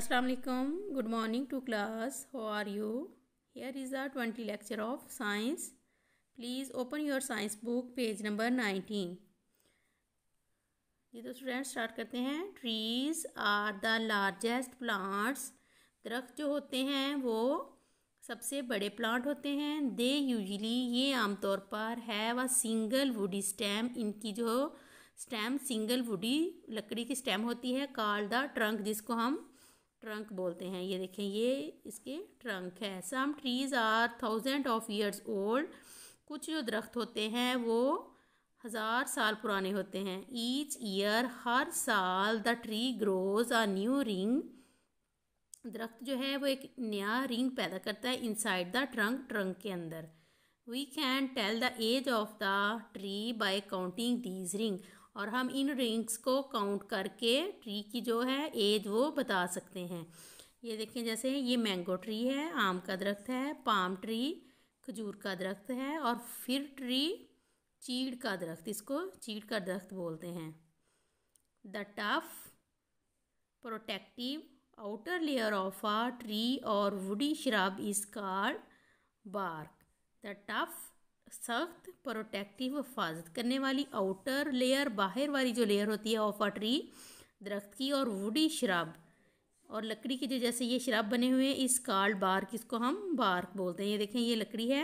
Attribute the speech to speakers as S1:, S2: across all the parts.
S1: अस्सलाम good morning to class how are you here is the twenty lecture of science please open your science book page number nineteen ये तो student start करते हैं trees are the largest plants दरख्त जो होते हैं वो सबसे बड़े प्लांट होते हैं दे यूजली ये आमतौर पर है अ सिंगल वुडी स्टैम इनकी जो स्टैम सिंगल वुडी लकड़ी की स्टैम होती है कार्ड द ट्रंक जिसको हम ट्रंक बोलते हैं ये देखें ये इसके ट्रंक है some trees are thousand of years old कुछ जो दरख्त होते हैं वो हज़ार साल पुराने होते हैं ईच ईयर हर साल the tree grows a new ring दरख्त जो है वो एक नया रिंग पैदा करता है इनसाइड द ट्रंक ट्रंक के अंदर we can tell the age of the tree by counting these ring और हम इन रिंग्स को काउंट करके ट्री की जो है एज वो बता सकते हैं ये देखें जैसे ये मैंगो ट्री है आम का दरख्त है पाम ट्री खजूर का दरख्त है और फिर ट्री चीड़ का दरख्त इसको चीड़ का दरख्त बोलते हैं the tough protective outer layer of a tree और woody shrub is called bark the tough सख्त प्रोटेक्टिव हिफाजत करने वाली आउटर लेयर बाहर वाली जो लेयर होती है ऑफ अ ट्री दरख्त की और वुडी शराब और लकड़ी की जो जैसे ये शराब बने हुए हैं इस कार्ड बार्क इसको हम बार्क बोलते हैं ये देखें ये लकड़ी है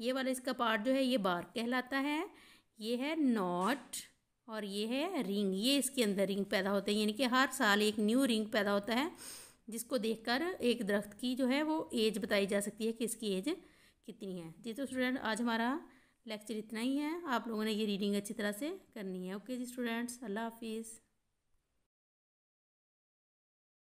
S1: ये वाला इसका पार्ट जो है ये बार्क कहलाता है ये है नॉट और ये है रिंग ये इसके अंदर रिंग पैदा होते हैं यानी कि हर साल एक न्यू रिंग पैदा होता है जिसको देखकर एक दरख्त की जो है वो एज बताई जा सकती है कि इसकी एज कितनी है जी तो स्टूडेंट आज हमारा लेक्चर इतना ही है आप लोगों ने ये रीडिंग अच्छी तरह से करनी है ओके जी स्टूडेंट्स अल्लाह हाफिज़